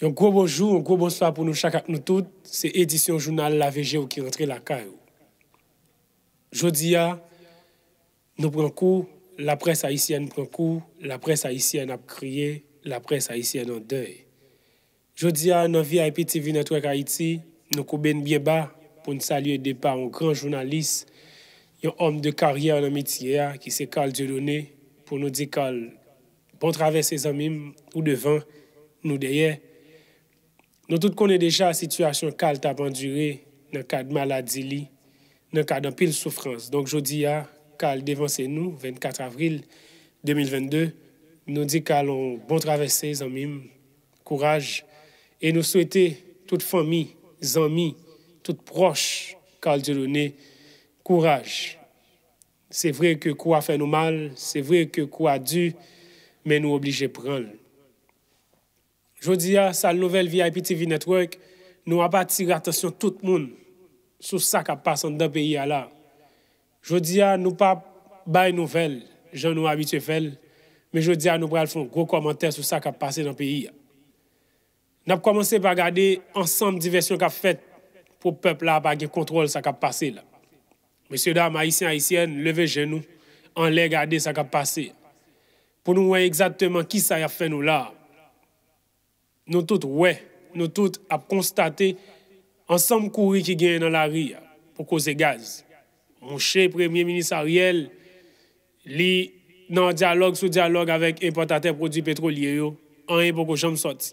Yon gwo bojou, yon gwo bo swa pou nou chak ak nou tout, se edisyon jounal la VG ou ki rentre lakay ou. Jodi ya, nou pran kou, la pres aisyen pran kou, la pres aisyen ap kriye, la pres aisyen an doy. Jodi ya, nou VIP TV netwek a iti, nou kouben bye ba pou nou salye depa an gran jounalis, yon om de karye an amitye ya ki se kal djodone pou nou di kal. Pon travè se zanmim ou devan, nou deye... Nou tout konen deja situasyon kal taban dure, nan kad maladi li, nan kad an pil soufrans. Donk jodi ya, kal devanse nou, 24 avril 2022, nou di kal on bon travesse, zanmim, kouraj, e nou souwete tout fami, zanmi, tout proche, kal di rouni, kouraj. Se vre ke kwa fe nou mal, se vre ke kwa du, men nou oblije pranl. Jodi a, sa nouvel VIP TV Network, nou ap atir atasyon tout moun sou sa kap pasan dan peyi a la. Jodi a, nou pa bay nouvel, jan nou abitye fel, men jodi a nou pral fon gro komante sou sa kap pase dan peyi a. Nap komanse pa gade ansanm diversyon kap fet pou pepl la ap agen kontrol sa kap pase la. Monsye dam, haisyen, haisyen, leve jenou an lè gade sa kap pase. Pou nou wè exactement ki sa ya fè nou la, Nou tout wè, nou tout ap konstate ansam kouri ki gen nan la riyan pou koze gaz. Mwen chè premier minisariel li nan diyalog sou diyalog avèk importate prodwi petrolye yo, an yon pou ko jom soti.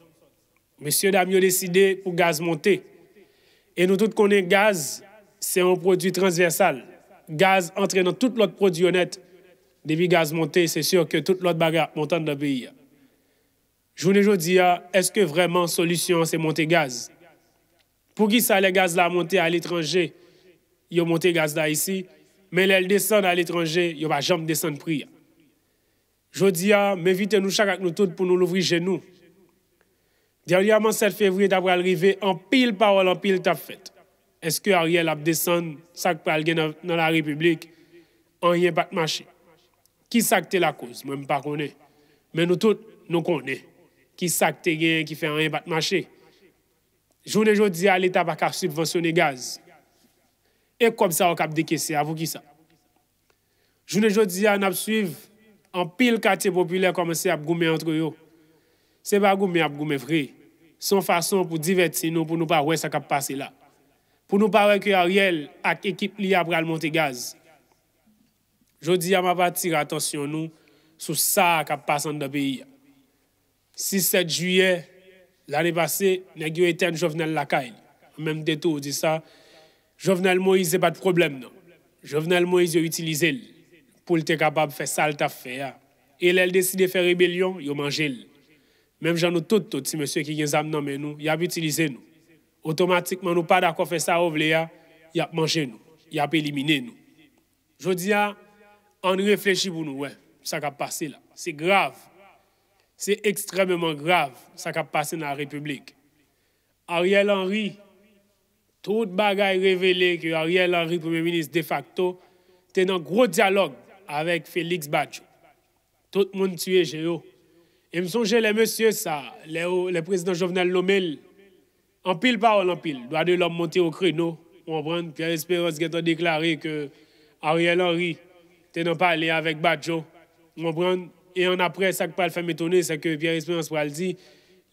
Mwen sye da myo deside pou gaz monte. E nou tout konen gaz, se yon prodwi transversal. Gaz entre nan tout lot prodwi yon net. Debi gaz monte, se sye yo ke tout lot baga montan da biya. Jouni jodi ya, eske vreman solisyon se monte gaz? Pou ki sa le gaz la monte al etranje, yo monte gaz la isi, men lèl desan al etranje, yo ba jom desan priya. Jodi ya, men vite nou chak ak nou tout pou nou louvri genou. Deryaman 7 fevri, tabre alrive, an pil pa ou al an pil tab fet. Eske a riel ap desan sak pa al gen nan la republik, an rien pat mache. Ki sak te la kouz, mwen pa konen, men nou tout nou konen. Ki sak te gen, ki fe an yin bat mache. Joun e joudia, l'Etat baka subvensyon e gaz. E kom sa wak ap dekesi, avou ki sa. Joun e joudia, nap suiv, an pil kate popüler komanse ap goume antro yo. Se ba goume ap goume vre, son fason pou divet sino pou nou pa wè sa kap pase la. Pou nou pa wè ki a riel ak ekip li ap ral monte gaz. Joudia, ma pati ratansyon nou sou sa kap pasan da peyi ya. 6-7 juye, non. l ane basi, negyo eten jovenel laka el. Mèm deto ou di sa, jovenel Moise e bat problem nan. Jovenel Moise yo utilize el pou l te kapab fe salta fe ya. E l el deside fe rebelyon, yo manje el. Mèm jan nou tout tout si mèsyo ki gen zam nan mè nou, yap utilize el nou. Otomatikman nou pa da kon fe sa ou vle ya, yap manje el nou, yap elimine el nou. Jodi ya, an reflechi pou nou we, sa kap pase la. Se grav. C'est extrêmement grave ça qui a passé dans la République. Ariel Henry, toute bagaille révélé que Ariel Henry, Premier ministre de facto, était dans un gros dialogue avec Félix Badjo. Tout le monde tué Géo. Et Et me songe les messieurs, ça, les, présidents Jovenel Lomel, en pile parole, en pile, doit de l'homme monter au créneau. On Pierre Espérance qui a déclaré que Ariel Henry était dans parler avec Badjo. On E an apre, sak pa al fèm etone, seke Pierre Espérance pral di,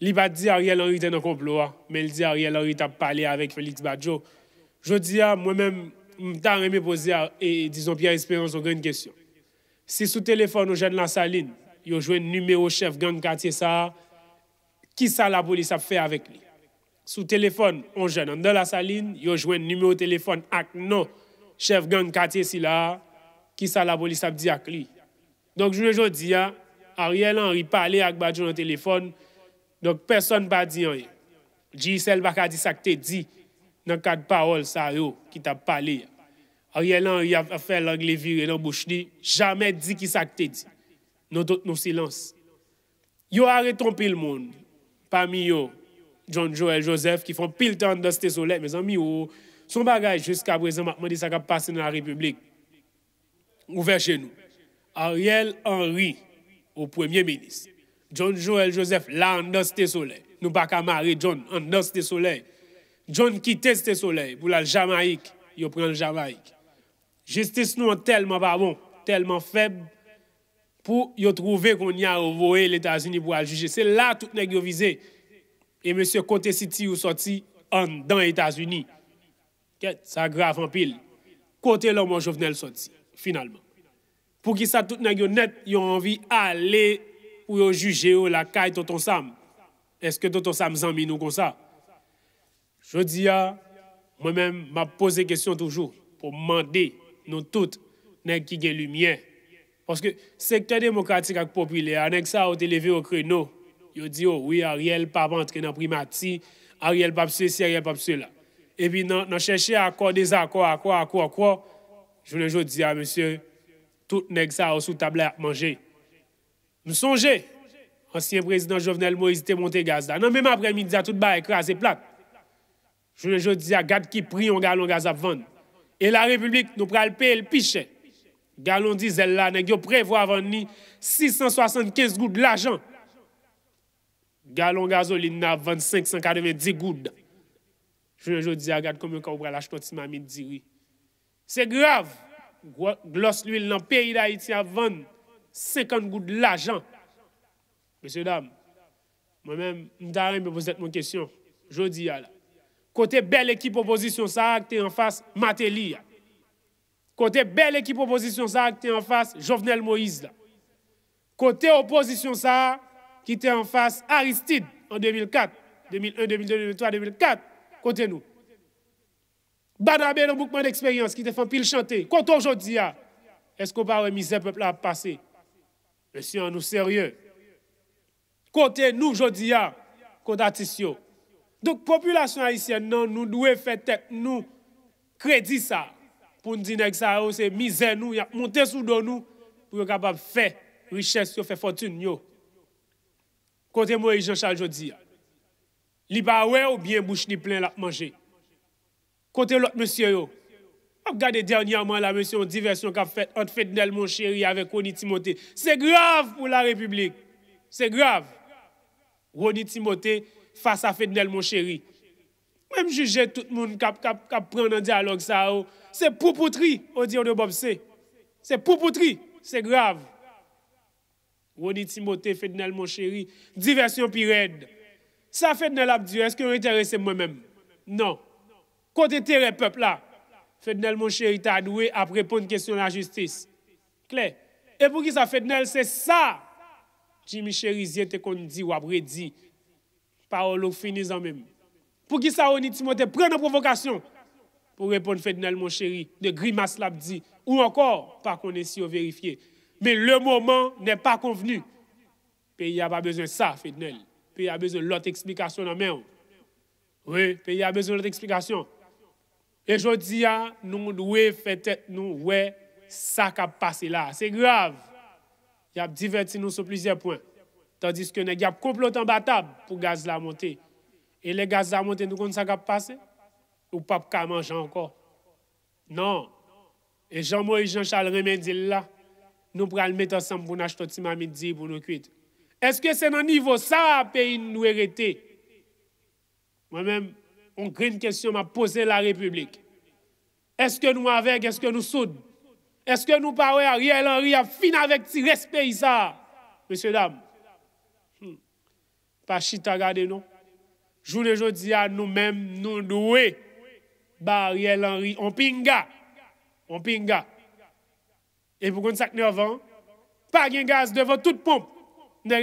li bat di Ariel Henry ten akon ploa, men li di Ariel Henry tap pale avèk Félix Badiou. Jou di ya, mwen mèm, mta an remè posi ya, e dizon Pierre Espérance an gen yon kèsyon. Si sou telefon ou jèn lan salin, yon jwen numèo chef gèn katye sa, ki sa la boli sap fè avèk li? Sou telefon ou jèn lan salin, yon jwen numèo telefon ak nou chef gèn katye si la, ki sa la boli sap di ak li? Ariel Henry pale ak ba joun an telefon, dok person ba di an ye. Jisèl baka di sakte di, nan kad parol sa yo ki ta pale. Ariel Henry a fe lang levire nan bouch di, jamè di ki sakte di, nan silans. Yo are trompil moun, pa mi yo, John Joel Joseph, ki fon pil tan da stesolet, me san mi yo, son bagay jiska brezen makman di sa ka pase nan republik. Ouveche nou. Ariel Henry, ou premye menis. John Joël Joseph, la an dan ste soley. Nou pa kamari, John, an dan ste soley. John kite ste soley, pou la l'Jamaik, yo pren l'Jamaik. Justice nou an telman babon, telman feb, pou yo trove kon y a rovoe l'Etats-Unis pou al juje. Se la tout negre vize, e M. Kote Siti ou soti an dan Etats-Unis. Ket, sa graf an pil. Kote l'an moun jovenel soti, finalman. pou ki sa tout nan yon net yon anvi ale pou yon juje yo la kay to ton sam. Eske to ton sam zan mi nou kon sa? Jodi ya, mwen men ma pose kesyon toujou pou mande nou tout nan ki gen lumiye. Poske sektor demokratik ak popile, anek sa ou te leve yo kre nou, yon di yo, oui, a riel pa bantre nan primati, a riel pa pse si, a riel pa pse la. E pi nan cheshe akor, deza akor, akor, akor, akor, jounen jodi ya, monsye, Tout nèk sa ou sou tablè ap manje. Mou sonje, ansyen prezident jovenel Moïse T. Montegazda, nan mèm apre midi a tout ba ekras e plat. Jounen joudi a gad ki pri yon galon gaz ap vand. E la republik nou pral pe el piche. Galon diz el la nèk yo pre vwa vand ni 675 goud l'ajan. Galon gaz olin na 2590 goud. Jounen joudi a gad koum yon ka ou pral a chkoti ma midi diwi. Se grav, glos l'huil nan peyi da iti avan sekant gout l'ajan. Mese dam, mwen men mtare mwen poset mwen kesyon, jodi ya la, kote bel ekip oposisyon sa ak te enfas Mateli ya, kote bel ekip oposisyon sa ak te enfas Jovenel Moïse la, kote oposisyon sa ak ki te enfas Aristide en 2004, 2001, 2002, 2003, 2004, kote nou. Badra ben an moukman eksperyans ki te fan pil chante. Konton jodi ya, esko ba we mize peple ap pase. Mwen si an nou serye. Konten nou jodi ya, kontatis yo. Dok populasyon aisyen nan nou nou e fete nou kredi sa. Poun dinek sa ou se mize nou, ya monten sou don nou pou yo kabab fe riches yo, fe fotun yo. Konten mwen e joshal jodi ya. Li ba we ou bien mouche ni plen la manje. Côté l'autre monsieur yo. Regardez dernièrement la monsieur une diversion qu'a fait entre Fednel mon chéri avec Roni Timothée. C'est grave pour la République. C'est grave. Roni Timothée face à Fednel mon chéri. Même juger tout le monde qui prend un dialogue ça oh. c'est poupoutri au dit de Bob C. C'est poupoutrie. c'est grave. Roni Timothée Fednel mon chéri, diversion pire. Ça fait de est-ce que vous intéressez moi-même Non. Côté terre, peuple là. Fednel, mon chéri, t'a doué à répondre à question de la justice. Claire. Et pour qui ça, Fednel, c'est ça. Jimmy Cherizier te qu'on dit ou après dit. Paolo finis en même. Pour qui ça, on dit, Timothée, une provocation. Pour répondre, Fednel, mon chéri, de grimace l'a dit. Ou encore, pas qu'on est si on vérifié. Mais le moment n'est pas convenu. Pays a pas besoin de ça, Fednel. Pays a besoin de l'autre explication dans la main. Oui, pays a besoin de l'autre explication. Et je dis, nous devons faire nous, ouais, ça qui passé là. C'est grave. Il a diverti nous sur plusieurs points. Tandis que nous avons comploté en battable pour gaz la monter. Et les gaz la monter, nous connaissons ça qui passé. Ou pas pour manger encore. Non. Et jean maurice Jean-Charles Remendil là, nous pourrons le mettre ensemble pour nous acheter midi pour nous cuire. Est-ce que c'est dans le niveau ça, pays nous hériter? Moi-même, une grande question m'a posée la République. Est-ce que nous avec, est-ce que nous soudons Est-ce que nous parlons Ariel Henry à fin avec ce respect ça? Monsieur, dames, hmm. pas chita garder non. Jour et à nous-mêmes, nous doués. Bah Ariel Henry, on pinga. On pinga. Et pour qu'on s'acne avant, pas de gaz devant toute pompe. Nous avons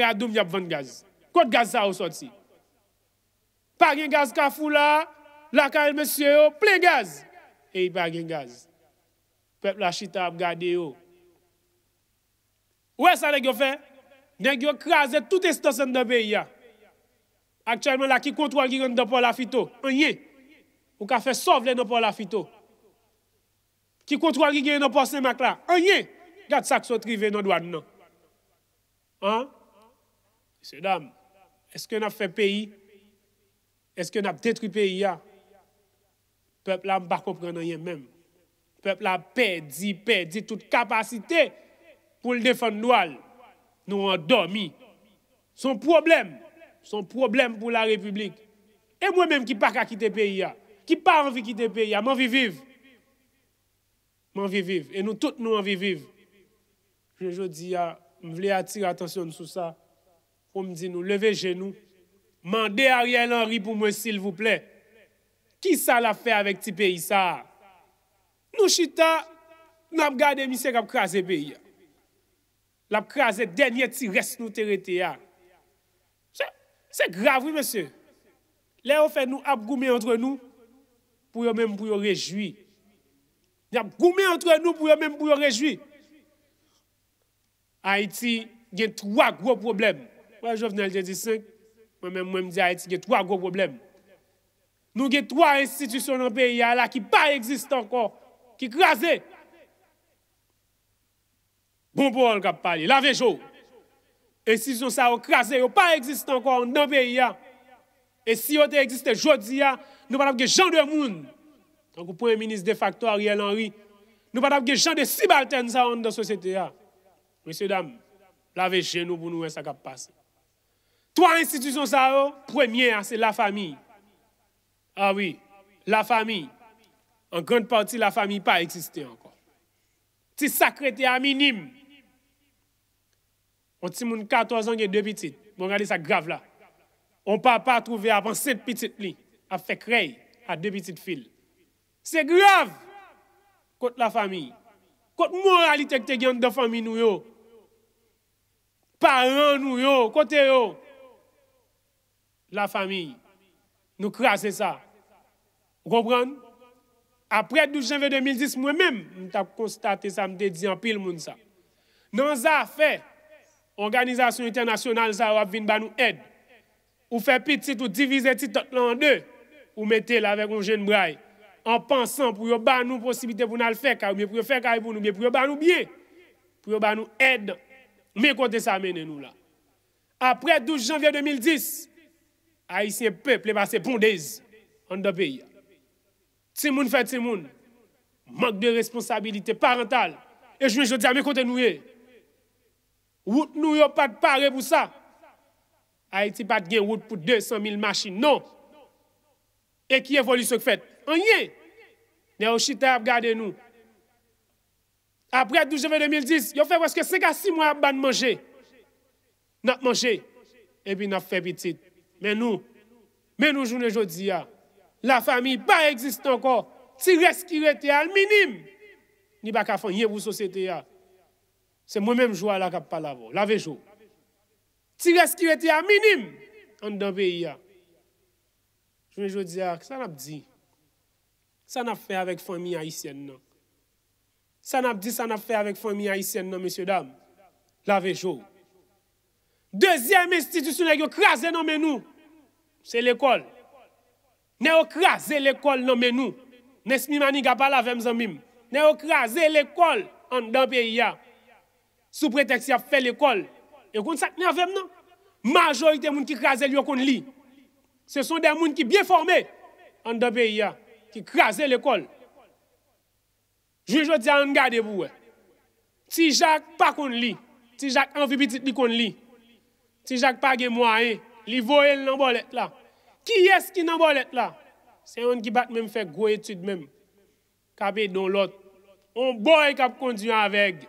gaz. que de gaz ça au sorti? bagyen gaz ka fou la, la ka el mesye yo, ple gaz, e yi bagyen gaz. Pepl la chita ap gade yo. Ou e sa le gyon fe? Le gyon kras et tout estos an de be ya. Aktyenman la ki kontwa gire an de pol afito, an ye. Ou ka fe sovle an de pol afito. Ki kontwa gire an de posen mak la, an ye. Gat sa kso trive an do an nan. An? Se dam, eske na fe peyi Eske na ptetri peyi ya? Pepl la m bako pranayen mem. Pepl la pedi, pedi, tout kapasite pou l defan nwal. Nou an domi. Son problem, son problem pou la republik. E mwen menm ki pak a kite peyi ya? Ki pak anvi kite peyi ya? M anvi viv. M anvi viv. E nou tout nou anvi viv. Je jo di ya, m vle atire atensyon sou sa. Ou m di nou leve genou. Mande Ariel Henry pou mwen, s'il vous plè. Ki sa la fè avèk ti pe y sa? Nou chita, nou ap gade misèk ap krasè pe y. Lap krasè denye ti res nou tereti ya. Se, se grav, wè monsè. Lè ou fè nou ap goumè entre nou, pou yo mèm pou yo rejoui. Nè ap goumè entre nou, pou yo mèm pou yo rejoui. Haiti, gen troa gwo probleme. Wè jò fè nan l-25, mwen mwen mwen mdi a eti ge 3 go problem. Nou ge 3 institisyon nan peyi a la ki pa eksist anko, ki krasi. Bon pou an kap pali, la vejou. E si yon sa o krasi, yo pa eksist anko an nan peyi a. E si yon te eksiste jodi a, nou pa nap ge jan de moun. Tan pou pou e minis de facto Ariel Henry, nou pa nap ge jan de si balten sa an dan sosyete a. Mwen se dam, la vejou nou pou nou wè sa kap pasi. Tro institisyon sa yo, premye an se la fami. Awi, la fami, an grand panti la fami pa eksiste ankon. Ti sakre te aminim. On ti moun 14 an gen de pitit, moun gade sa grav la. On pa pa trove apan 7 pitit li, ap fe krey, ap de pitit fil. Se grav, kont la fami. Kont moralitek te gen de fami nou yo. Paran nou yo, kont e yo. la fami, nou krasè sa. Ropran, apre 12 janvè 2010, mwen mèm, mwen ta konstate sa, mwen te diyan pil moun sa. Nan za fe, Organizasyon Internasyonal Zawab vin ba nou ed, ou fe pitit ou divizetit tot lan de, ou metel avèk ou jen brai, an pansan pou yo ba nou posibite pou nan l'fèk a ou mè pou yo fèk a ypoun, ou mè pou yo ba nou bie, pou yo ba nou ed, mè kontè sa mènen nou la. Apre 12 janvè 2010, Haitien pep le bas se pondez. Onda beya. Timoun fè timoun. Mank de responsabilite parental. E jwen jwè di amè kontè nouye. Eh. Wout nou yo pat pare pou sa. Haitipat gen wout pou 200.000 machin. Non. E ki evoli souk fèt. Anye. Ne o chite ap gade nou. Apre d'ou jeve 2010, yo fè wè skè 5 a 6 mwa ap ban manje. Nat manje. E pi nat fè bitit. Men nou, men nou jounen joudi ya, ah, la fami pa egzist anko, ti reskirete al minim, ni ba ka fanyen pou sosyete ah. ya. Se mwen men jou ala kap pa lavo, la vejou. Ti reskirete al minim, an dan beyi ya. Ah. Jounen joudi ya, sa nap di, sa nap fe avèk fami ya isyen nan. Sa nap di, sa nap fe avèk fami ya isyen nan, monsye dam, la vejou. Dezyen men stitysounen yo krasen nan men nou. Se l'ekol. Ne okraze l'ekol nan menou. Nes mi mani gapal avèm zanmim. Ne okraze l'ekol an dèpè ya. Sou preteksy ap fè l'ekol. E kon sak ne avèm nan. Majoyte moun ki kraze lyo kon li. Se son dè moun ki bie formè. An dèpè ya. Ki kraze l'ekol. Joujot e ya an gade bou we. Ti jak pa kon li. Ti jak an vi bitit bi kon li. Ti jak pa gen mwa e. Ti jak pa gen mwa e. Li vo el nan bol et la. Ki es ki nan bol et la? Se yon ki bat mem fek go etude mem. Kapi don lot. On boy kap kondiyon avek.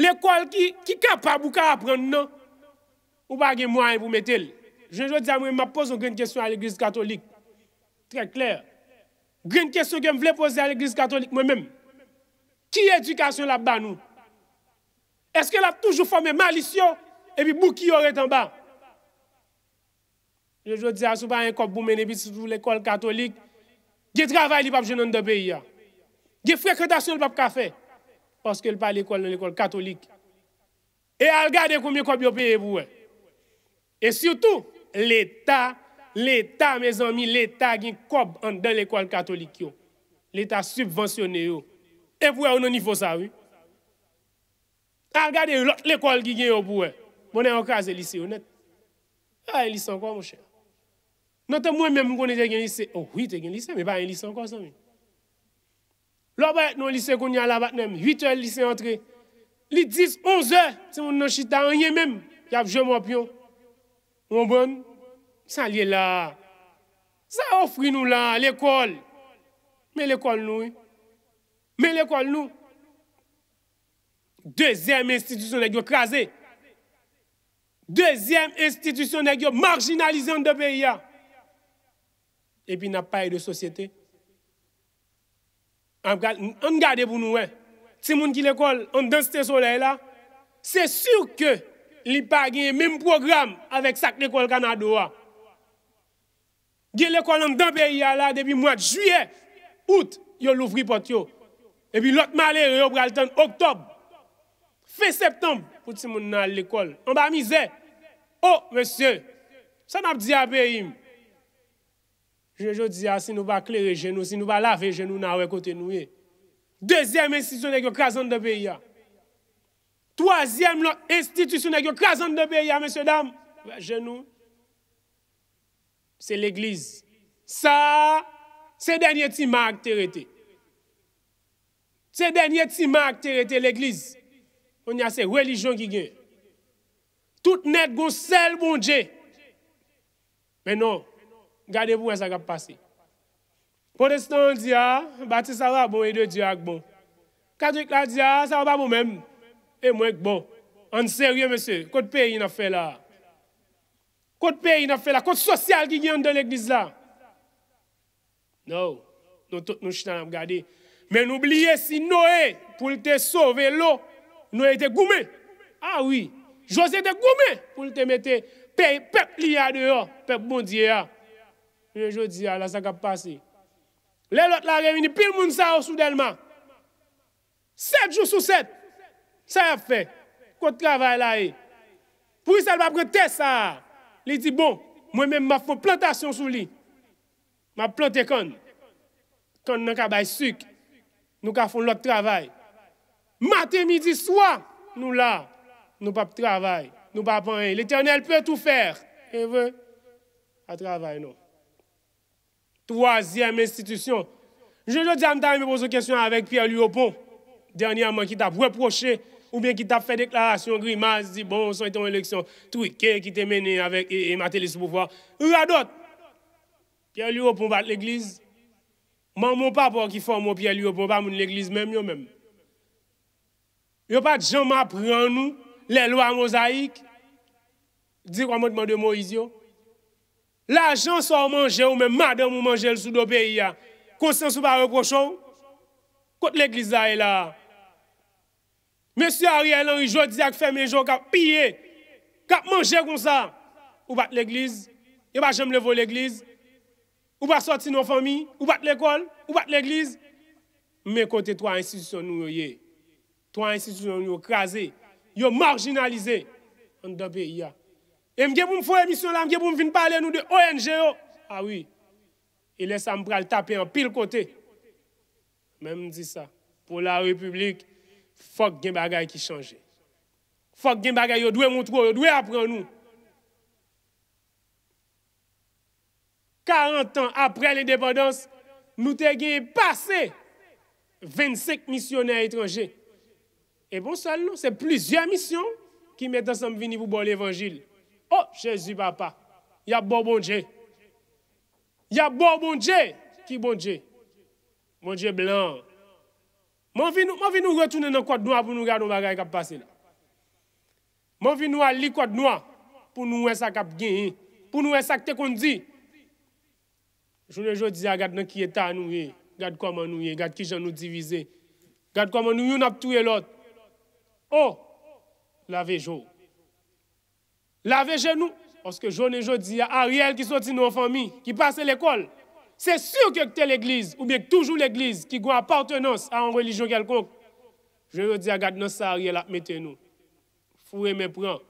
L'ekol ki kap a bouka apren nan. Ou bagi mwa en pou met el. Je jwa di amwe m ap pose ou gren kestyon al iglis katolik. Tre kler. Gren kestyon gen m vle pose al iglis katolik mwen mem. Ki edukasyon la ban nou? Eske la toujou fome malisyon? E bi bou ki yore tan ba? Je jo dize asupan yon kop pou mene bit sou l'ekol katolik. Ge travay li pap jenon de beya. Ge fwekredasyon l pap kafe. Porske l pa l'ekol nan l'ekol katolik. E al gade koumye kop yon peye boue. E syoutou, l'eta, l'eta, l'eta mè zonmi, l'eta gen kop nan l'ekol katolik yon. L'eta subvensyonè yon. E boue, yon nan yifo sa wè. Al gade yon l'ekol gen yon boue. Mwenè yon kaze lise yon net. A yon lise yon kwa mò chè. Nante mwen men mwen konen te gen lise. O, oh, wite gen lise, me ba en lise ankon sa men. Lwa ba et non lise konen an la bat nem. 8 e lise entre. Li 10, 11 e. Se mwen nan chita anye men. Yav jem wap yon. Mwen bon. San liye la. San ofri nou la, l'ekol. Men l'ekol nou e. Men l'ekol nou. Dezyem institusyon de gyon kaze. Dezyem institusyon de gyon marginalize an de peyi ya. epi na paye de sosyete. An gade pou nou we, ti moun ki lekol an dan se te soley la, se sur ke li pa genye menm program avek sak lekol kanado wa. Gen lekol an dan peyi ya la depi mwad juye, out yo louvri pot yo. Epi lot male yo bral ten oktob, fe septem pou ti moun nan lekol. An ba mize, o oh, mwese, sa nap di api ime, Je jo diya, ah, si nou ba klere genou, si nou ba lafe genou, nan we kote nou ye. Dezyem institisyon e gyo kazan de beya. Ah. Toasyem lor non, institisyon e gyo kazan de beya, ah, men se dam, genou. Se l'Eglise. Sa, se denye ti mag terete. Se denye ti mag terete l'Eglise. On yase, relijon ki gen. Tout net gyo sel bonje. Men nou, Gade pou mwen sa kap pasi. Po destan diya, batisara pou edwe diya akbo. Kadri kla diya, sa wababou men, e mwen akbo. An serye mese, kote peyi na fe la. Kote peyi na fe la, kote sosyal ki gyan dan ekbiz la. Nou, nou ch nan ap gade. Men oubliye si Noe, pou te sove lo, Noe te gume. Awi, Jose te gume, pou te mette pey pek liya deyo, pek bondye ya. Ah. Je jodi, ala sa kap pasi. Le lot la remini, pil moun sa ou soudelman. Sèd jou sou sèd. Sa ya fè. Kote travay la e. Pou yi sal pa pretè sa. Li di bon, mwen men ma fò plantasyon sou li. Ma plantè kon. Kon nan ka bay suk. Nou ka fò lot travay. Mate midi swa, nou la. Nou pa travay. Nou pa panye. Le tènyel pè tou fèr. E vè, a travay nou. Troisième institution. Je veux dire, je me pose une question avec Pierre pont, dernièrement, qui t'a reproché ou bien qui t'a fait déclaration grimace, dit bon, est une élection truquée qui t'a mené avec et, et Matélis au pouvoir. d'autres. Pierre va bat l'église. Mon, mon papa qui forme Pierre va pas l'église même, yo même. a pas jamais qui nous les lois mosaïques. Dis quoi, moi, de Moïse, yo. La jan sa ou manje ou men madem ou manje l sou dope iya. Konsen sou pa rekosho? Kote l eglize a e la. Mesey a rye lan rijo di ak feme jok ap pye. Kap manje kon sa. Ou bat l eglize? Yon e pa jem levo l eglize? Ou bat soti nou fami? Ou bat l ekol? Ou bat l eglize? Mene kote to a insisyon nou yo ye. To a insisyon nou yo kaze. Yo marginalize. An dope iya. Et je pour me faire émission là, je pour me parler nous de ONG. Ah oui. Et laisse me le taper en pile côté. Même dit ça. Pour la République, faut que des qui changent. Faut que des Il doit montrer, qui doit apprendre nous. 40 ans après l'indépendance, nous avons passé 25 missionnaires étrangers. Et bon, ça, c'est plusieurs missions qui mettent ensemble venir pour l'évangile. Oh, Chezi Papa, ya bo bonje. Ya bo bonje. Ki bonje? Bonje blan. Man vi nou retounen nan kwa dnwa pou nou gado bagay kap pase la. Man vi nou al li kwa dnwa pou nou wensak ap gen. Pou nou wensak te kondi. Jounen joun di ya gade nan ki etan eh. eh. nou ye. Gade kwa man nou ye. Gade ki jan nou divize. Gade kwa man nou yon ap tou elot. Oh, la vejou. La veje nou, oske joun e joudi, a Ariel ki soti nou an fami, ki pase l'ekol. Se sur ke kte l'eglize, oubek toujou l'eglize, ki gwa appartenons an relijyon kelkonk. Joun e joudi, agad nou sa Ariel apmete nou. Foure men pran.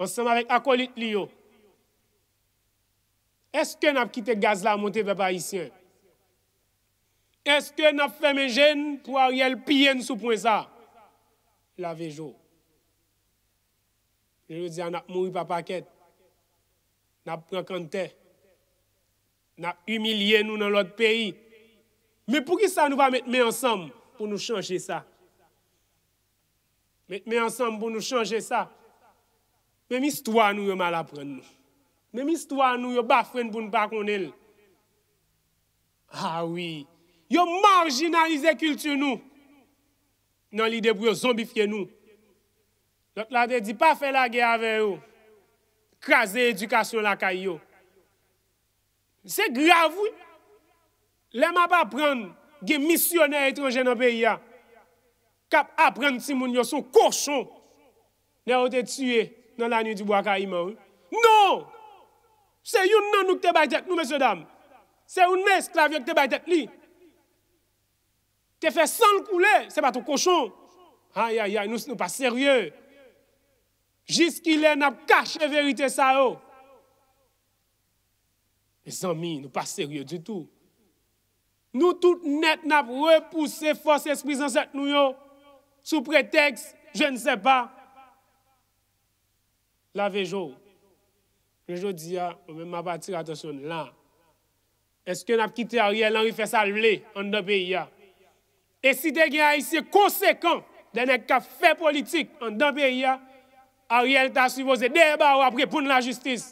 On se seman vek akolit li yo. Eske nap kite gaz la, monte ve pa isyen? Eske nap fe men jen, pou Ariel piyen sou pran sa? La vejo. N ap mouri pa paket, n ap prekante, n ap umilye nou nan lot peyi. Me pou ki sa nou va met me ansam pou nou chanje sa? Met me ansam pou nou chanje sa? Mem istwa nou yo malapren nou. Mem istwa nou yo bafren pou nou bakon el. Ha ah wii, yo marginalize kultu nou nan lide pou yo zombifye nou. Lote la de di pa fe la ge ave yo, krasi edukasyon la kay yo. Se grav ou, le ma pa pran, ge misyoner etrojen an pe ya, kap apren ti moun yo sou koshon, ne ou te tue nan la ni di waka iman ou. Non! Se yon nan nou kte baytet nou, mese dam. Se yon mesk la vyo kte baytet li. Te fe san l kou le, se pa tou koshon. Ayayay, nou se nou pa seryeu. Jis ki lè nap kache verite sa yo. E san mi, nou pa seryo du tout. Nou tout net nap repouse fos espri zan set nou yo, sou preteks, je ne se pa. La vejou, vejou di ya, ou men m'a batir atosoun lan, eske nap kite a riel anri fesal vle an dobe ya. E si dek ya isi konsekant de nek ka fe politik an dobe ya, a riel ta su voze deba ou ap repoun la justis.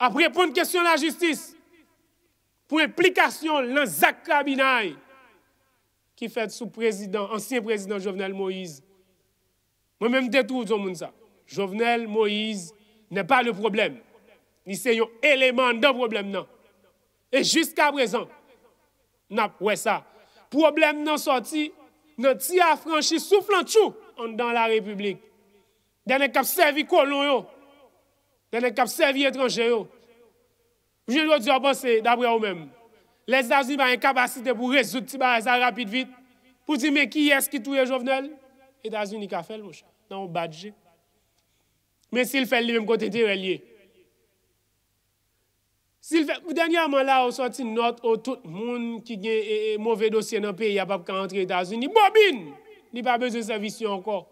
A prepoun kesyon la justis, pou eplikasyon lan zak kabinay ki fet sou prezident, ansyen prezident Jovenel Moïse. Mwen menm detrou tso moun sa. Jovenel Moïse ne pa le problem. Ni se yon eleman de problem non. nan. E jiska prezan. Nap, wè sa. Problem nan soti, nan ti a franshi sou flan tchouk. an dan la republik. Dene kap servi kolon yo. Dene kap servi etranje yo. Pou jen yo diyo apose, dabre yo mem. Le Etasuni pa yon kapasite pou rezouti pa yon rapit vit, pou di me ki eski touye jovenel. Etasuni ka fel mouche, nan ou badje. Men si l fel li, m konten ti relye. Si l fel, pou denye a man la ou sorti not ou tout moun ki gen e mouve dosye nan pe ya pa pou ka antre Etasuni, bobin! Ni pas besoin de service encore.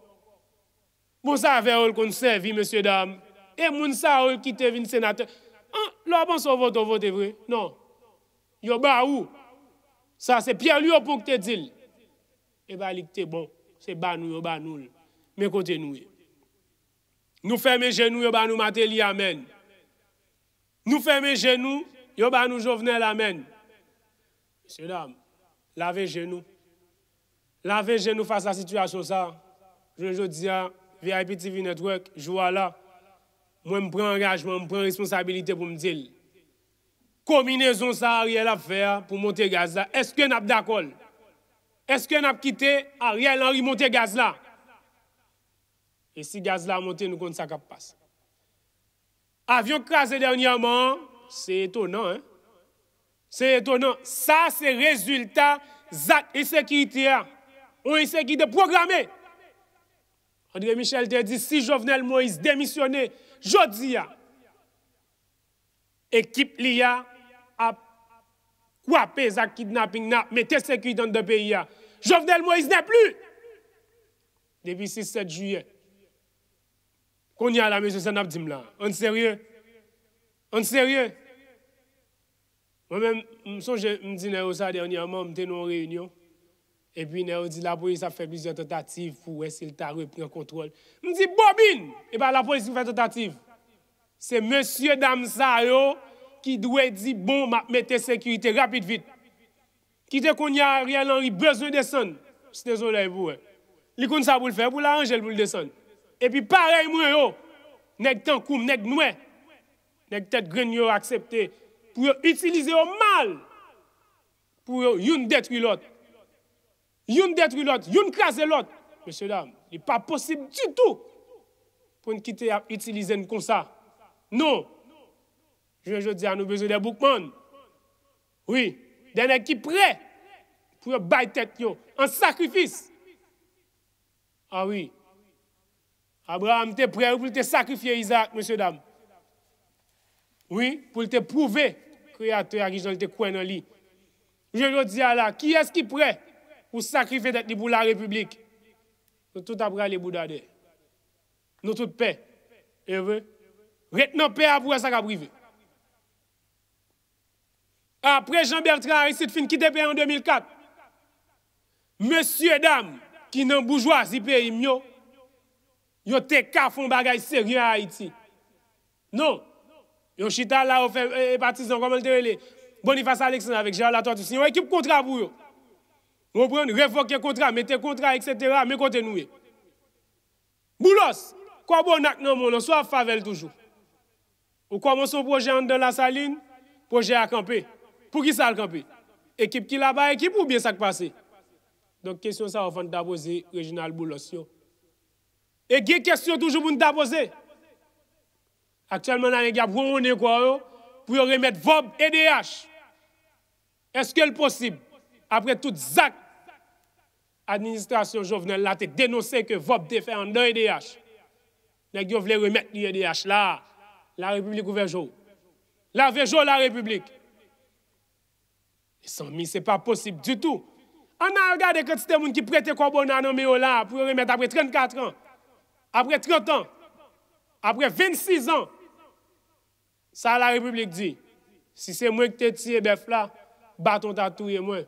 Bon, ça avè qu'on kon servi, monsieur, dam. Et moun sa ou ki te vin sénateur. Ah, l'homme bon son vote on vote vrai. Non. Yo ba ou? Ça, c'est Pierre Lyon pou te dit. Et ba il te bon. C'est ba nous, yo ba nous. Mais Nous e. nous. Nous fermons genoux, genou yo ba Nous Mateli, amen. Nous fermons genou yo ba nous Jovenel, amen. Monsieur, lavez lave genou. La veje nou fasa situasyon sa, joun joun diya, VIP TV netwèk, jwa la, mwen mpren angajman, mpren responsabilite pou mdil. Kombinezon sa a riel ap fè, pou monte gaz la, eske nap dakol? Eske nap kite, a riel anri monte gaz la? E si gaz la monte, nou kont sa kap pas. Avion krasè dernyaman, se etonan, se etonan, sa se rezultat, zak e sekite ya, On qui de programmer. André Michel te dit, si Jovenel Moïse démissionne, Jodia, équipe l'IA a coupé sa kidnapping, na, mettez sécurité dans le pays. Jovenel Moïse n'est plus. Depuis 6-7 juillet. Qu'on y a là, M. Sanabdim là. En sérieux? En sérieux? Moi-même, je me dis, ça dernièrement, je suis en réunion. E pi nou di la polis a fe blize eh tentative pou esil ta repren kontrol. M di bobine, e pa la polis ou fe tentative. Se monsie dam sa yo ki dwe di bon ma mette sekurite rapid vit. Kite kon y a realanri bezon de son, se ne zon la evou we. Li kon sa pou l fe, pou la anjel pou l de son. E pi parey mwen yo, nek ten koum, nek noue, nek ten gren yo aksepte pou yo itilize yo mal, pou yo yon detri lote. Yon détruit l'autre, yon crase l'autre. Monsieur, dame, il n'est pas possible du tout pour nous quitter à utiliser comme ça. Non. Je, veux dire, à nous besoin de bookman. Oui, des qui prêt pour bailler tête en sacrifice. Ah oui. Abraham était prêt pour te sacrifier Isaac, monsieur, dame. Oui, pour te prouver, créateur, qui te croire dans lui. Je veux dire, là, qui est-ce qui prêt ou sakrifet et li pou la republik, nou tout apre a li boudade. Nou tout pe. Ewe, ret nou pe apre sa ka brive. Apre Jean-Bertrand a risit fin ki te pe en 2004, Monsie et dame, ki nan boujwa zi pe im yo, yo te ka fon bagay se ryo a Haiti. Nou, yo chita la ou fe eh, eh, patison, yo konmol te wele Boniface Alexandre vek Gérald Latour Tissier, yo ekip kontra pou yo. Vous comprenez Révoquer contrat, mettez contrat, etc. Mais côté nous. Boulos, quoi bon dans non soit favel toujours. On commence un projet de la saline, projet à camper. Pour qui ça le camper Équipe qui là-bas, équipe ou bien ça qui passe Donc, question ça, on va poser Réginal Boulos. Et qui question toujours pour nous poser. Actuellement, on a un pour pour remettre VOB et DH. Est-ce que c'est possible, après tout ZAC Administrasyon jovnen la te denose ke vop defen an do EDH. Ne gyon vle remet li EDH la. La republik ouvejou. La vejou la republik. Sanmi se pa posib du tout. An nan regade kwen ti temoun ki prete kwa bon nan an meyo la pou remet apre 34 an. Apre 30 an. Apre 26 an. Sa la republik di. Si se mwen kwen te ti e bef la, baton ta touye mwen.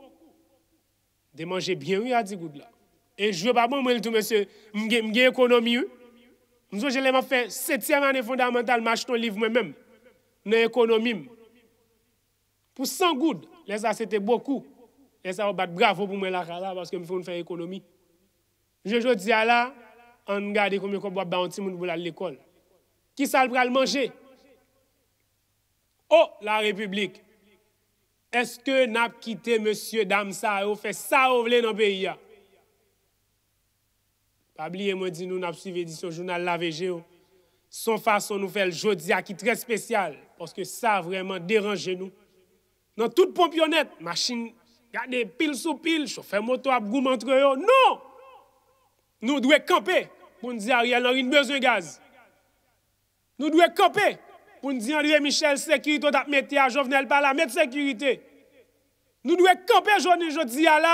De manje byen ou ya di goud la. E jwè pa bon mwen l tou mwen se mge ekonomi ou. Mwen so jelèman fè setyèmane fondamental ma ch ton liv mwen mèm. Nè ekonomi mwen. Pou san goud, lè sa se te bokou. Lè sa wap bat bravo pou mwen lakha la, baske mwen fè mwen fè ekonomi. Jwè jwè di ya la, an mwen gade kou mwen kompwa bantim mwen mwen lal l'ekol. Ki sal pral manje? O la republik! Eske nap kite Monsie Damsa ou fe sa ou vle nan beya? Pabliye mwen di nou nap suvi edisyon jounal la VG ou. Son fason nou fel jodi a ki tre spesyal. Poske sa vreman deranje nou. Nan tout pompionet, masin, gade pil sou pil, chofen moto ap goum antre yo. Nou! Nou dwe kampe pou nizye a riyal anri nbeze gaz. Nou dwe kampe! pou nou di Anriye Michel, sekiritou tap mette a jovenel, pa la mette sekirité. Nou nou e kompe jouni jodi a la,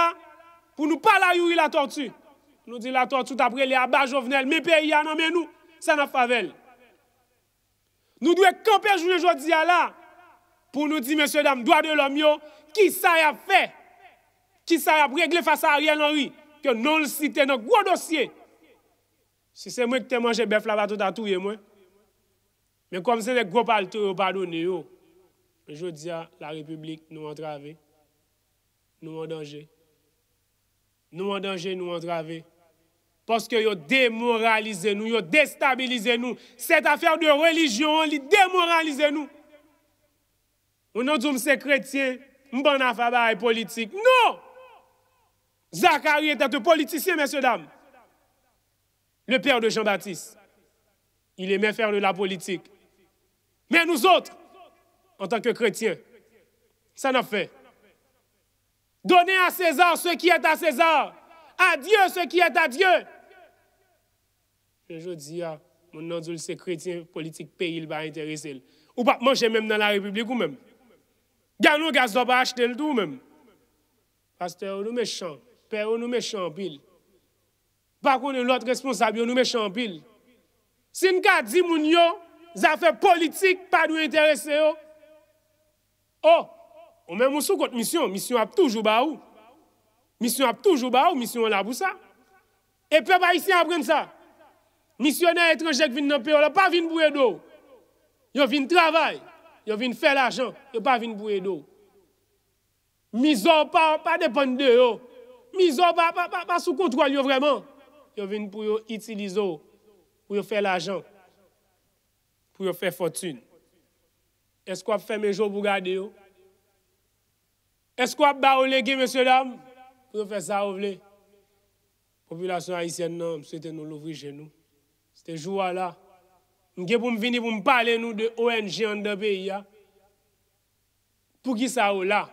pou nou pa la yuri la tortou. Nou di la tortou tapre li a ba jovenel, me pe yi anomen nou, sa nan favelle. Nou nou e kompe jouni jodi a la, pou nou di M. Dam, doa de lom yo, ki sa yap fe, ki sa yap regle fasa a rien anri, ke non l site nan gwo dosye. Si se mwen ki te mwen, jè bef la batou ta touye mwen. Men kom se de gwo pal tou yo padou ni yo, men jwo diyan la republik nou an travè, nou an danjè. Nou an danjè nou an travè, poske yo demoralize nou, yo destabilize nou, set afer de relijyon li demoralize nou. Ou nou djoum se kretien, mbana faba ay politik. Nou! Zakari etate politisye, mese dam. Le per de Jean-Baptiste, il e men fer de la politik, Mais nous autres, en tant que chrétiens, ça n'a fait. Donnez à César ce qui est à César, à Dieu ce qui est à Dieu. Je dis à mon nom c'est chrétien, politique pays, il va intéresser. Ou pas manger même dans la République ou même. Ganou gaz pas acheter le tout même. Pasteur, nous méchants. Père, nous méchants pile. Par contre, l'autre responsable, nous méchants pile. Si nous dit zafè politik pa nou interese yo. Oh, ou men mousou kont misyon, misyon ap toujou ba ou. Misyon ap toujou ba ou, misyon an la bousa. Epe ba isi an pren sa. Misyonè etrejek vin nan pe, ou la pa vin bouye do. Yo vin travay, yo vin fè la jant, yo pa vin bouye do. Mison pa depan de yo, mison pa sou kontwal yo vreman, yo vin pou yo itilizo, pou yo fè la jant. pou yo fè fòtune. Eskwap fè mè jò pou gade yo? Eskwap ba ou le ge, mè sè dam? Pou yo fè sa ou vle? Populasyon a isè nan, mè sè te nou louvri jè nou. Sè te jou a la. Mè ge pou m vini pou m pale nou de ONG an de be ya. Pou ki sa ou la?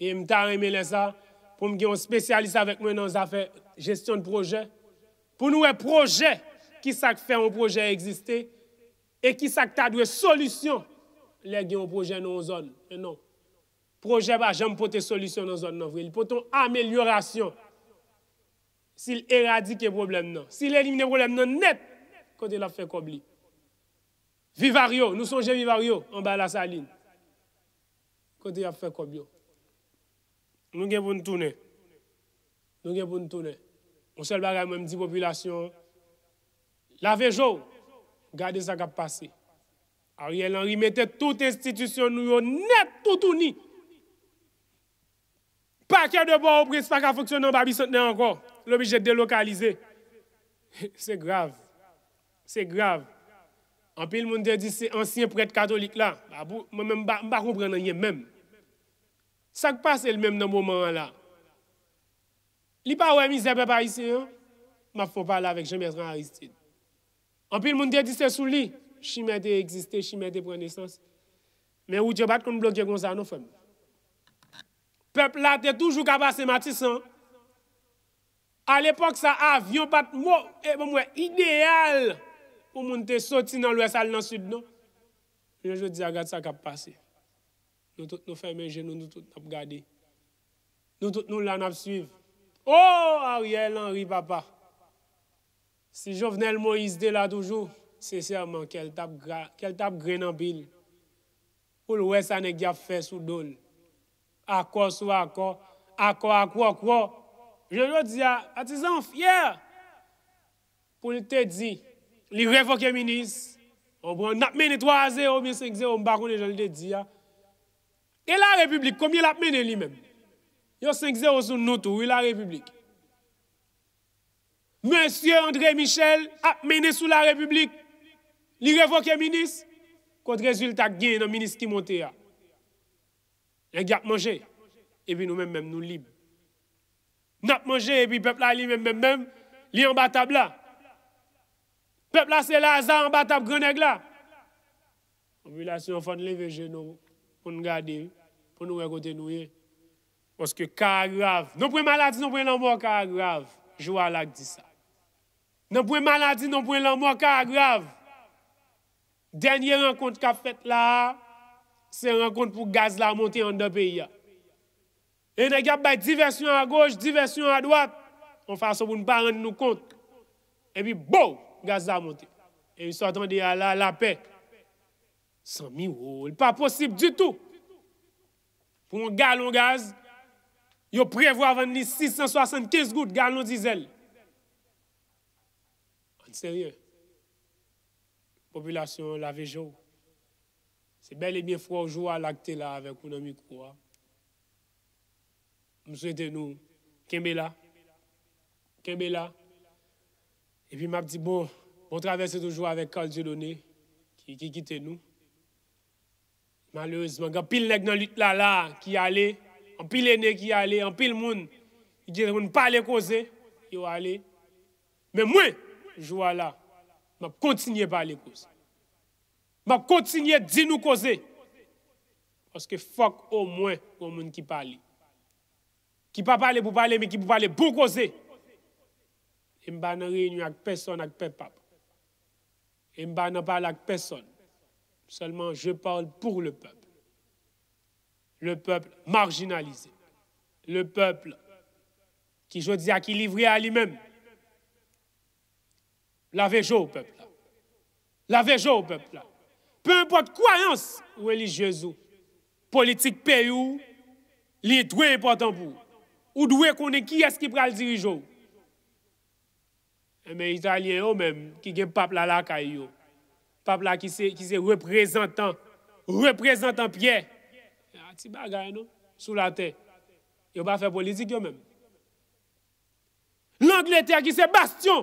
E m ta reme le sa, pou m ge yon spesyalis avèk mè nan zafè gestyon de projè. Pou nou e projè, ki sa fè yon projè eksistè, E ki sakta dwe solusyon le gen yon proje nan zon. E nan. Proje ba jenm pote solusyon nan zon nan vre. Il pote yon amelyorasyon sil eradike problem nan. Sil elimine problem nan net kote la fe kobli. Vivario, nou sonje vivario an ba la salin. Kote la fe kobli. Nou gen bon toune. Nou gen bon toune. On sel ba re mwen mdi popilasyon. La vejou. Gade sa kap pase. A rye lan rimete tout institisyon nou yo net toutouni. Pakye de bo ou prese pa ka foksyon nan babi sotnen anko. Lopi jè delokalize. Se grav. Se grav. An pi l moun de di se ansyen prète katolik la. Mwen mwen mba koupre nan yè mèm. Sak pase l mèm nan mou mwen la. Li pa ou emi zèpe pa isi an. Ma fò pala vek jèm etran Aristide. Anpil moun te disè sou li, chimè te eksiste, chimè te prene sens. Men ou dje bat kon blokye kon zanon fèm. Pèp la te toujou kabase matis an. Al epok sa av, yon bat mou, e moun mwen ideal pou moun te soti nan lwes al nan sud non. Mwen jwè di agat sa kab pase. Nou tout nou fèm en genou, nou tout nou ap gade. Nou tout nou lan ap suive. Oh, a wye lan wye papa. Oh, a wye lan wye papa. Si jo vnen l mo yisde la toujou, se serman kel tap gre nan bil. Poul wè sa ne gya fè sou dol. Akwa sou akwa, akwa akwa akwa. Je lò di ya, ati zan fyer. Poul te di, li refokè minis. O bon nap meni 3 aze, o mi 5 aze, o mbakouni, jol te di ya. E la republik, komi la meni li meni. Yo 5 aze ou sou notou, ou la republik. Monsi Andre Michel ap ah, mene sou la republik, li revoke minis, kont rezultat gen nan minis ki monte ya. Ah. Lè gap manje, epi nou mèm mèm nou libe. Nop manje epi pepla li mèm mèm mèm, li an batab la. Pepla se la zan an batab grenèk la. Moun bilasyon fan leveje nou, pou nou gade, pou nou rekote nou ye. Monsi ke ka grav, nou pre maladi nou pre nan bo ka grav, jou alak di sa. Nanpwen maladi, nanpwen lanmwa ka agrav. Dernye renkont ka fet la, se renkont pou gaz la monti an de pe ya. E ne gap bay diversyon a goj, diversyon a dwat, an fasa pou nou pa rend nou kont. E bi bou, gaz la monti. E yu sotan de ya la la pek. San mi wol, pa posib di tou. Pon galon gaz, yo prevo avan li 675 gout galon dizel. Popilasyon la vejou Se bel e bie fwo jou a lakte la Avek ou nan mikou a M sou ete nou Kembe la Kembe la E pi map di bon Montravesse toujou avek kal diou do ne Ki kite nou Malez man An pil nek nan lit la la Ki ale An pil nek ki ale An pil moun Ki dire moun pa le koze Yo ale Men mwen Joala, là, je continue continuer à parler cause. Je continue continuer à dire nous causer. Parce que fuck au moins au monde qui parle. Qui pas parler pour parler, mais qui pour parler pour causer. je ne avec personne, avec peuple. je ne parle parler avec personne. Seulement, je parle pour le peuple. Le peuple marginalisé. Le peuple qui, je dis, à qui livré à lui-même. La vejo ou pep la. La vejo ou pep la. Pe impot kwayans ou elijezou. Politik pe ou, li e dwe impotant pou. Ou dwe konen ki eski pral dirijo. E men italien ou men ki gen pap la la kay yo. Pap la ki se reprezentan, reprezentan piye. A ti bagay nou? Sou la te. Yo ba fe politik yo men. L'Angleterre ki se bastion!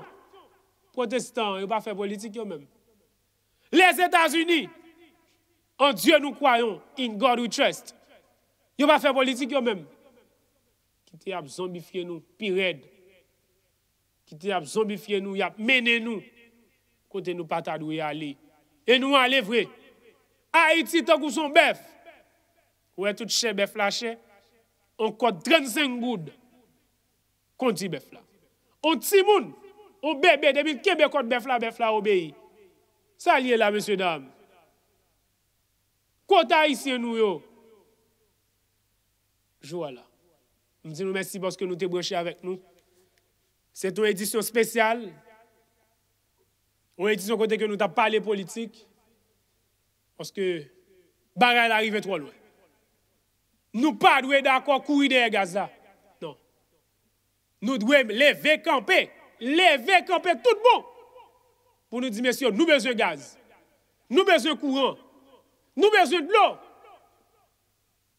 protestant, yon pa fe politik yon men. Les Etats-Unis, an Diyo nou kwayon, in God we trust, yon pa fe politik yon men. Kite yap zombifye nou, pi red, kite yap zombifye nou, yap mene nou, kote nou pata dwe yale, e nou ale vre. A Iti, to kou son bef, wè tout che bef la che, on kote 35 goud, konti bef la. On timoun, Ou bebe de mi kebe kote be fla be fla ou beyi. Sa liye la, monsie dam. Kota isye nou yo. Jou ala. Mdi nou mersi porske nou te broche avek nou. Se ton edisyon spesyal. On edisyon kote ke nou ta pale politik. Porske baran arive tro lwen. Nou pa dwe dako kou ide e Gaza. Non. Nou dwe leve kampek. lever, camper tout bon pour nous dire, messieurs, nous besoin de gaz, nous besoin de courant, nous besoin de l'eau,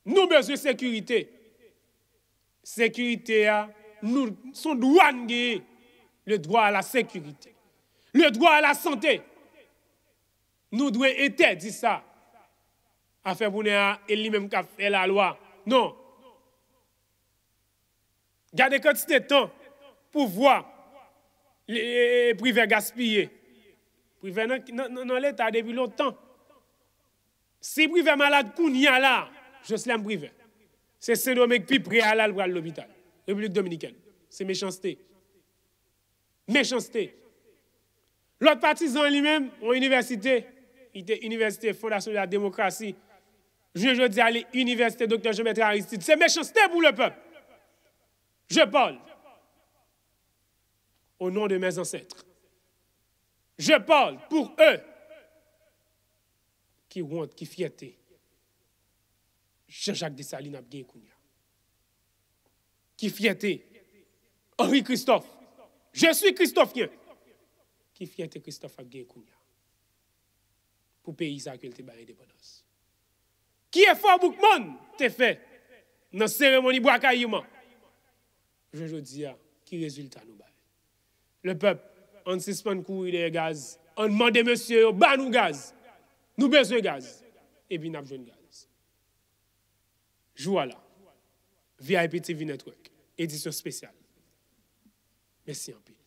nous besoin de sécurité. Sécurité, ah, nous sommes douanes, le droit à la sécurité, le droit à la santé. Nous devons dit ça. Affaire pour nous, n'a ah, lui-même qui fait la loi. Non. Gardez quantité de temps pour voir les privés gaspillés. Privés dans l'État depuis longtemps. Si privé malade, a là, je suis privé. C'est syndrome qui à préalable à l'hôpital. République dominicaine. C'est méchanceté. Méchanceté. L'autre partisan lui-même, en université, il était université Fondation de la démocratie. Je, je dis à l'université docteur Jean-Bertrand Aristide. C'est méchanceté pour le peuple. Je parle. au nom de mes ansetre, je parle pour eux ki wante, ki fiete Jean-Jacques Dessalines Abgenkounia, ki fiete Henri Christophe, je suis Christophe, ki fiete Christophe Abgenkounia, pou pe y sa akwel te bare de bonos. Ki e fwa bouk mon te fe nan seremoni Bwaka Yuma, je jodi ya ki rezulta nou bare. le peuple, on suspend courir les gaz, on demande monsieur, bah nous gaz, nous besoin gaz, et puis nous avons gaz. Voilà. VIP TV Network, édition spéciale. Merci un peu.